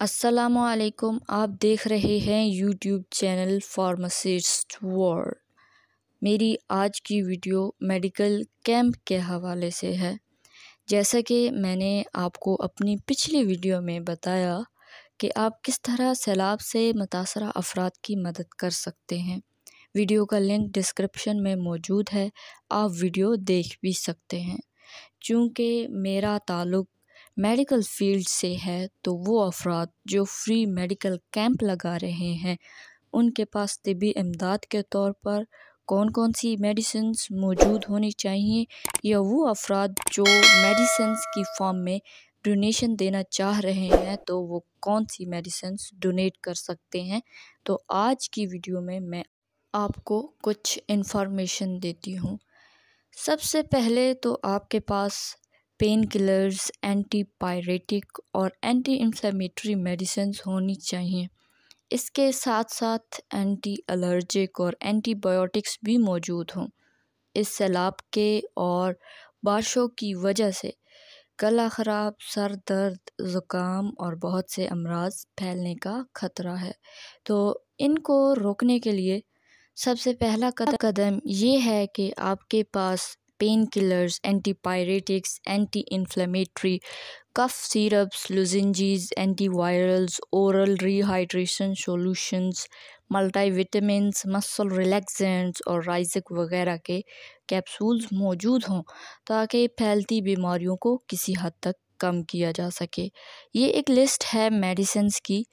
असलकुम आप देख रहे हैं यूट्यूब चैनल फार्मासिस्ट वर्ल्ड मेरी आज की वीडियो मेडिकल कैंप के हवाले से है जैसा कि मैंने आपको अपनी पिछली वीडियो में बताया कि आप किस तरह सैलाब से मुतासर अफराद की मदद कर सकते हैं वीडियो का लिंक डिस्क्रिप्शन में मौजूद है आप वीडियो देख भी सकते हैं चूँकि मेरा ताल्लुक़ मेडिकल फ़ील्ड से है तो वो अफराद जो फ़्री मेडिकल कैंप लगा रहे हैं उनके पास तबी इमदाद के तौर पर कौन कौन सी मेडिसिन मौजूद होनी चाहिए या वो अफराद जो मेडिसिन की फॉर्म में डोनेशन देना चाह रहे हैं तो वो कौन सी मेडिसिन डोनेट कर सकते हैं तो आज की वीडियो में मैं आपको कुछ इन्फॉर्मेशन देती हूँ सबसे पहले तो आपके पास पेन किलर्स एंटी पायरेटिक और एंटी इन्फ्लेमेटरी मेडिसिन होनी चाहिए इसके साथ साथ एंटी एलर्जिक और एंटीबायोटिक्स भी मौजूद हों इस सैलाब के और बारिशों की वजह से गला ख़राब सर दर्द ज़ुकाम और बहुत से अमराज फैलने का ख़तरा है तो इनको रोकने के लिए सबसे पहला कदम ये है कि आपके पास pain killers pyretics anti inflammatory cough syrups lozenges virals oral rehydration solutions multivitamin muscle relaxants और राइजक वगैरह के कैप्सूल्स मौजूद हों ताकि फैलती बीमारियों को किसी हद तक कम किया जा सके ये एक लिस्ट है मेडिसन्स की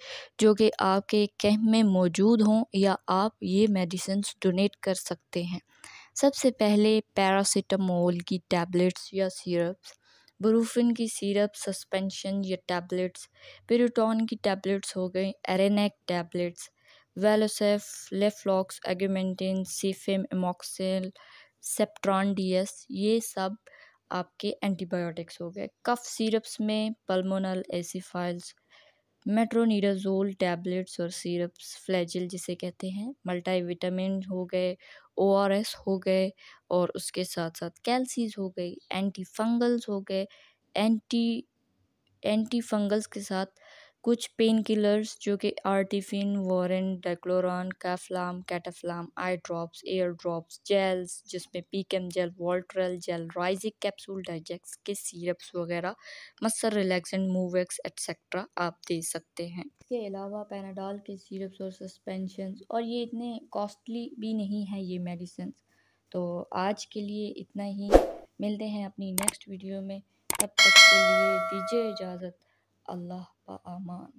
जो कि आपके कैंप में मौजूद हों या आप ये मेडिसन्स डोनेट कर सकते हैं सबसे पहले पैरासिटामोल की टैबलेट्स या सिरप्स ब्रूफिन की सिरप सस्पेंशन या टैबलेट्स पिरोटॉन की टैबलेट्स हो गई Arinac tablets Velosef Leflox Augmentin Cefim Amoxil Septran DS ये सब आपके एंटीबायोटिक्स हो गए कफ सिरप्स में पल्मोनल एसिफाइल्स मेट्रोनिडाज़ोल टैबलेट्स और सिरप्स फ्लैजिल जिसे कहते हैं मल्टाविटामिन हो गए ओ आर एस हो गए और उसके साथ साथ कैल्सीज़ हो गई एंटी फंगल्स हो गए एंटी एंटी फंगल्स के साथ कुछ पेन किलर्स जो कि आर्टिफिन Voren Dicloran Caflam Cataflam eye drops ear drops gels जिसमें पीकेम gel Voltral gel Risek capsule Digex के सीरप्स वगैरह मसल रिलैक्सेंट मूवेक्स एट्सेट्रा आप दे सकते हैं इसके अलावा पैनाडॉल के सीरप्स और सस्पेंशन और ये इतने कॉस्टली भी नहीं है ये मेडिसिन तो आज के लिए इतना ही मिलते हैं अपनी नेक्स्ट वीडियो में तब तक के लिए दीजिए इजाज़त الله بأمان